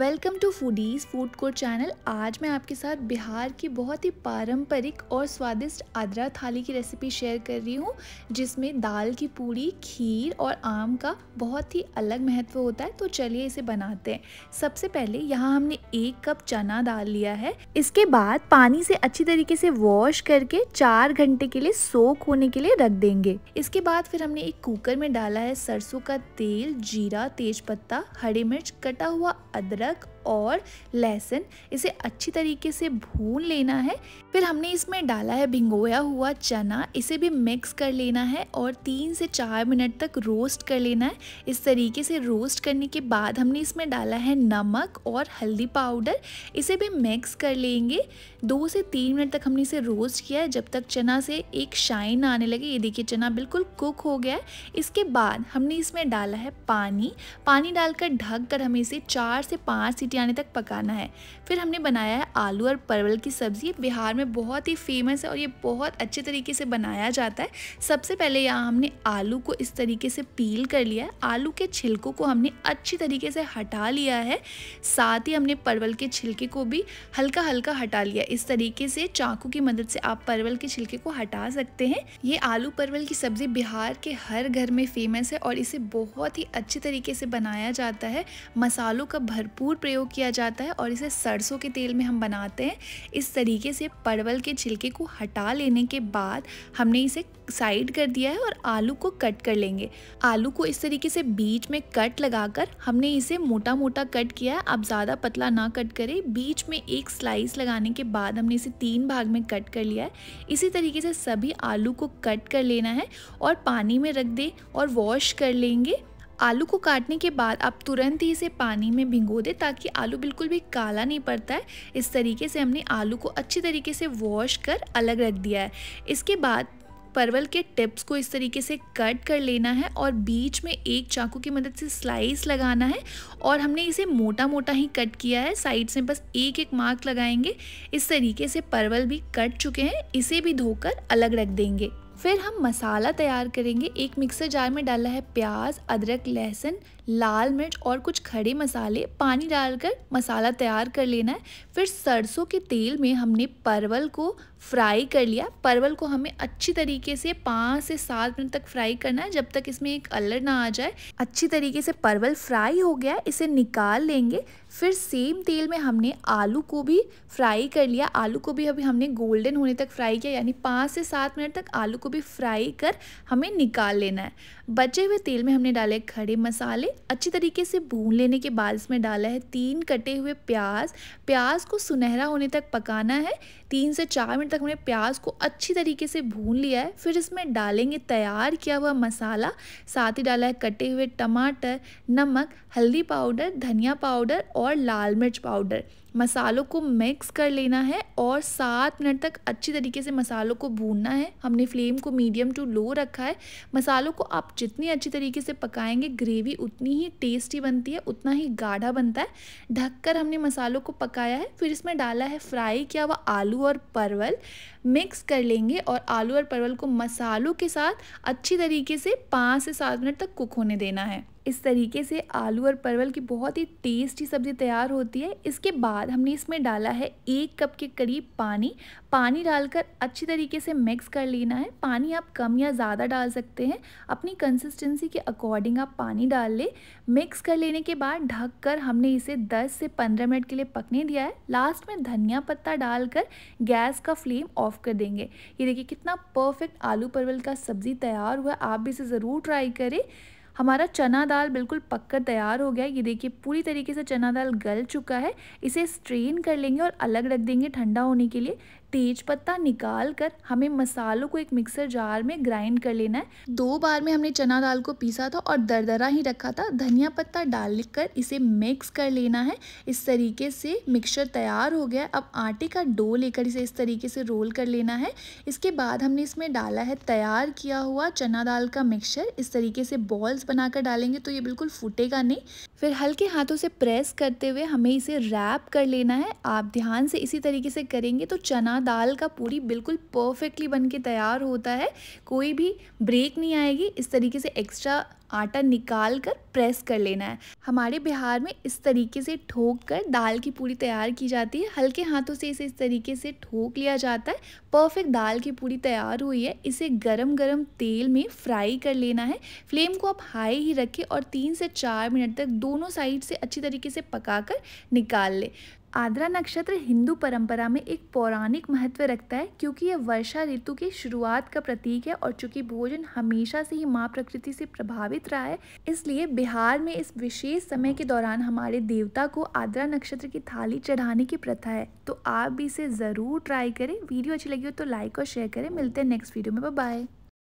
welcome to foodies food court channel आज मैं आपके साथ बिहार की बहुत ही पारंपरिक और स्वादिष्ट आदरा थाली की रेसिपी शेयर कर रही हूँ जिसमें दाल की पूड़ी खीर और आम का बहुत ही अलग महत्व होता है तो चलिए इसे बनाते हैं सबसे पहले यहाँ हमने एक कप चना दाल लिया है इसके बाद पानी से अच्छी तरीके से वॉश करके चार घंटे के लिए सोख होने के लिए रख देंगे इसके बाद फिर हमने एक कुकर में डाला है सरसों का तेल जीरा तेज हरी मिर्च कटा हुआ अदरक لك और लहसुन इसे अच्छी तरीके से भून लेना है फिर हमने इसमें डाला है भिंगोया हुआ चना इसे भी मिक्स कर लेना है और तीन से चार मिनट तक रोस्ट कर लेना है इस तरीके से रोस्ट करने के बाद हमने इसमें डाला है नमक और हल्दी पाउडर इसे भी मिक्स कर लेंगे दो से तीन मिनट तक हमने इसे रोस्ट किया है जब तक चना से एक शाइन आने लगे ये देखिए चना बिल्कुल कुक हो गया है इसके बाद हमने इसमें डाला है पानी पानी डालकर ढक कर हमें इसे चार से पाँच सीटी सीटी आने तक पकाना है फिर हमने बनाया है आलू और परवल की सब्ज़ी बिहार में बहुत ही फेमस है और ये बहुत अच्छे तरीके से बनाया जाता है सबसे पहले यहाँ हमने आलू को इस तरीके से पील कर लिया है आलू के छिलकों को हमने अच्छी तरीके से हटा लिया है साथ ही हमने परवल के छिलके को भी हल्का हल्का हटा लिया इस तरीके से चाकू की मदद से आप परवल के छिलके को हटा सकते हैं ये आलू परवल की सब्ज़ी बिहार के हर घर में फेमस है और इसे बहुत ही अच्छे तरीके से बनाया जाता है मसालों का भरपूर प्रयोग प्रयोग किया जाता है और इसे सरसों के तेल में हम बनाते हैं इस तरीके से परवल के छिलके को हटा लेने के बाद हमने इसे साइड कर दिया है और आलू को कट कर लेंगे आलू को इस तरीके से बीच में कट लगाकर हमने इसे मोटा मोटा कट किया है आप ज़्यादा पतला ना कट करें बीच में एक स्लाइस लगाने के बाद हमने इसे तीन भाग में कट कर लिया है इसी तरीके से सभी आलू को कट कर लेना है और पानी में रख दें और वॉश कर लेंगे आलू को काटने के बाद आप तुरंत ही इसे पानी में भिगो दें ताकि आलू बिल्कुल भी काला नहीं पड़ता है इस तरीके से हमने आलू को अच्छी तरीके से वॉश कर अलग रख दिया है इसके बाद परवल के टिप्स को इस तरीके से कट कर लेना है और बीच में एक चाकू की मदद से स्लाइस लगाना है और हमने इसे मोटा मोटा ही कट किया है साइड से बस एक एक मार्क लगाएंगे इस तरीके से परवल भी कट चुके हैं इसे भी धोकर अलग रख देंगे फिर हम मसाला तैयार करेंगे एक मिक्सर जार में डाला है प्याज अदरक लहसुन लाल मिर्च और कुछ खड़े मसाले पानी डालकर मसाला तैयार कर लेना है फिर सरसों के तेल में हमने परवल को फ्राई कर लिया परवल को हमें अच्छी तरीके से पाँच से सात मिनट तक फ्राई करना है जब तक इसमें एक अलर ना आ जाए अच्छी तरीके से परवल फ्राई हो गया इसे निकाल लेंगे फिर सेम तेल में हमने आलू को भी फ्राई कर लिया आलू को भी अभी हमने गोल्डन होने तक फ्राई किया यानी पाँच से सात मिनट तक आलू को भी फ्राई कर हमें निकाल लेना है बचे हुए तेल में हमने डाले खड़े मसाले अच्छी तरीके से भून लेने के बाद इसमें डाला है तीन कटे हुए प्याज प्याज को सुनहरा होने तक पकाना है तीन से चार मिनट तक हमने प्याज को अच्छी तरीके से भून लिया है फिर इसमें डालेंगे तैयार किया हुआ मसाला साथ ही डाला है कटे हुए टमाटर नमक हल्दी पाउडर धनिया पाउडर और लाल मिर्च पाउडर मसालों को मिक्स कर लेना है और सात मिनट तक अच्छी तरीके से मसालों को भूनना है हमने फ्लेम को मीडियम टू लो रखा है मसालों को आप जितनी अच्छी तरीके से पकाएंगे ग्रेवी उतनी ही टेस्टी बनती है उतना ही गाढ़ा बनता है ढककर हमने मसालों को पकाया है फिर इसमें डाला है फ्राई किया हुआ आलू और परवल मिक्स कर लेंगे और आलू और परवल को मसालों के साथ अच्छी तरीके से पाँच से सात मिनट तक कुक होने देना है इस तरीके से आलू और परवल की बहुत ही टेस्टी सब्ज़ी तैयार होती है इसके बाद हमने इसमें डाला है एक कप के करीब पानी पानी डालकर अच्छी तरीके से मिक्स कर लेना है पानी आप कम या ज़्यादा डाल सकते हैं अपनी कंसिस्टेंसी के अकॉर्डिंग आप पानी डाल लें मिक्स कर लेने के बाद ढक कर हमने इसे 10 से 15 मिनट के लिए पकने दिया है लास्ट में धनिया पत्ता डालकर गैस का फ्लेम ऑफ ऑफ कर देंगे ये देखिए कितना परफेक्ट आलू परवल का सब्ज़ी तैयार हुआ आप भी इसे ज़रूर ट्राई करें हमारा चना दाल बिल्कुल पककर तैयार हो गया है ये देखिए पूरी तरीके से चना दाल गल चुका है इसे स्ट्रेन कर लेंगे और अलग रख देंगे ठंडा होने के लिए तेज पत्ता निकाल कर हमें मसालों को एक मिक्सर जार में ग्राइंड कर लेना है दो बार में हमने चना दाल को पीसा था और दरदरा ही रखा था धनिया पत्ता डाल कर इसे मिक्स कर लेना है इस तरीके से मिक्सचर तैयार हो गया अब आटे का डो लेकर इसे इस तरीके से रोल कर लेना है इसके बाद हमने इसमें डाला है तैयार किया हुआ चना दाल का मिक्सचर इस तरीके से बॉल्स बनाकर डालेंगे तो ये बिल्कुल फूटेगा नहीं फिर हल्के हाथों से प्रेस करते हुए हमें इसे रैप कर लेना है आप ध्यान से इसी तरीके से करेंगे तो चना दाल का पूरी बिल्कुल परफेक्टली बन के तैयार होता है कोई भी ब्रेक नहीं आएगी इस तरीके से एक्स्ट्रा आटा निकाल कर प्रेस कर लेना है हमारे बिहार में इस तरीके से ठोक कर दाल की पूरी तैयार की जाती है हल्के हाथों से इसे इस तरीके से ठोक लिया जाता है परफेक्ट दाल की पूरी तैयार हुई है इसे गरम गरम तेल में फ्राई कर लेना है फ्लेम को आप हाई ही रखें और तीन से चार मिनट तक दोनों साइड से अच्छी तरीके से पका कर निकाल लें आद्रा नक्षत्र हिंदू परंपरा में एक पौराणिक महत्व रखता है क्योंकि यह वर्षा ऋतु की शुरुआत का प्रतीक है और चूंकि भोजन हमेशा से ही माँ प्रकृति से प्रभावित रहा है इसलिए बिहार में इस विशेष समय के दौरान हमारे देवता को आद्रा नक्षत्र की थाली चढ़ाने की प्रथा है तो आप भी इसे ज़रूर ट्राई करें वीडियो अच्छी लगी हो तो लाइक और शेयर करें मिलते हैं नेक्स्ट वीडियो में बाय